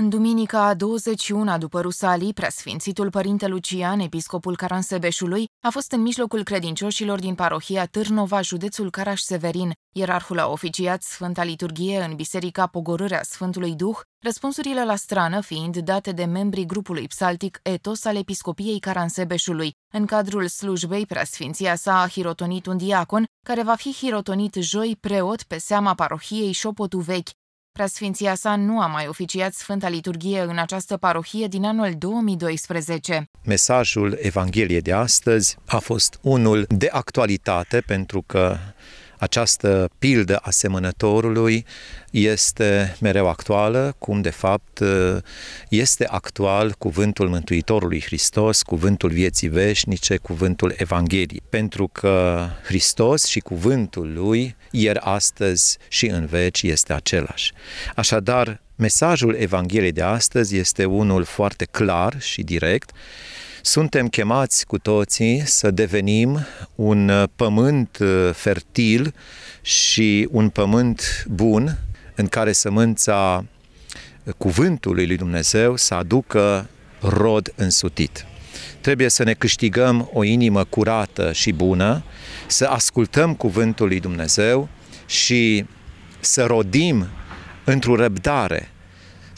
În duminica a 21 după Rusalii, preasfințitul părinte Lucian, episcopul Caransebeșului, a fost în mijlocul credincioșilor din parohia Târnova, județul Caraș-Severin. Ierarhul a oficiat Sfânta Liturghie în Biserica Pogorârea Sfântului Duh, răspunsurile la strană fiind date de membrii grupului psaltic Etos al Episcopiei Caransebeșului. În cadrul slujbei, preasfinția sa a hirotonit un diacon, care va fi hirotonit joi preot pe seama parohiei Șopotu Vechi. Preasfinția sa nu a mai oficiat Sfânta Liturghie în această parohie din anul 2012. Mesajul Evangheliei de astăzi a fost unul de actualitate pentru că această pildă asemănătorului este mereu actuală, cum de fapt este actual cuvântul Mântuitorului Hristos, cuvântul vieții veșnice, cuvântul Evangheliei. Pentru că Hristos și cuvântul lui, ieri, astăzi și în veci, este același. Așadar, mesajul Evangheliei de astăzi este unul foarte clar și direct suntem chemați cu toții să devenim un uh, pământ uh, fertil și un pământ bun în care sămânța uh, cuvântului lui Dumnezeu să aducă rod însutit. Trebuie să ne câștigăm o inimă curată și bună, să ascultăm cuvântul lui Dumnezeu și să rodim într-o răbdare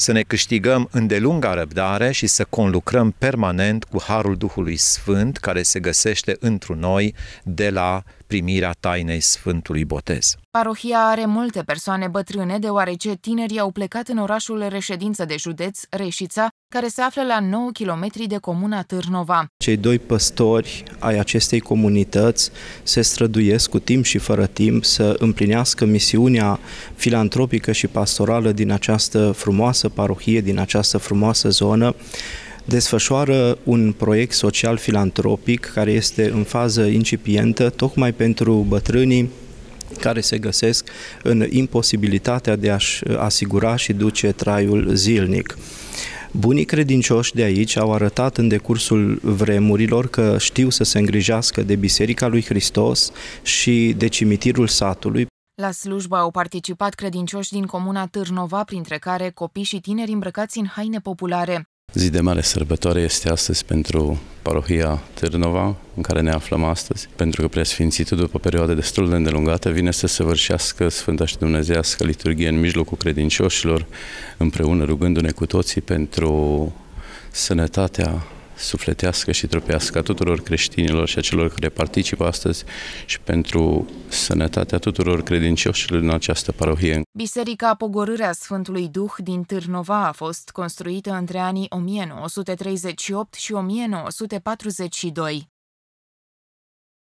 să ne câștigăm îndelunga răbdare și să conlucrăm permanent cu harul Duhului Sfânt care se găsește întru noi de la primirea tainei Sfântului Botez. Parohia are multe persoane bătrâne, deoarece tinerii au plecat în orașul reședință de județ, Reșița, care se află la 9 km de comuna Târnova. Cei doi păstori ai acestei comunități se străduiesc cu timp și fără timp să împlinească misiunea filantropică și pastorală din această frumoasă parohie, din această frumoasă zonă, desfășoară un proiect social filantropic care este în fază incipientă, tocmai pentru bătrânii care se găsesc în imposibilitatea de a-și asigura și duce traiul zilnic. Bunii credincioși de aici au arătat în decursul vremurilor că știu să se îngrijească de Biserica lui Hristos și de cimitirul satului. La slujba au participat credincioși din comuna Târnova, printre care copii și tineri îmbrăcați în haine populare. Zi de mare sărbătoare este astăzi pentru parohia Târnova, în care ne aflăm astăzi, pentru că preasfințitul, după o perioadă destul de îndelungată, vine să săvârșească Sfânta și dumnezească liturghie în mijlocul credincioșilor, împreună rugându-ne cu toții pentru sănătatea sufletească și trupească a tuturor creștinilor și a celor care participă astăzi și pentru sănătatea tuturor credincioșilor în această parohie. Biserica Pogorârea Sfântului Duh din Târnova a fost construită între anii 1938 și 1942.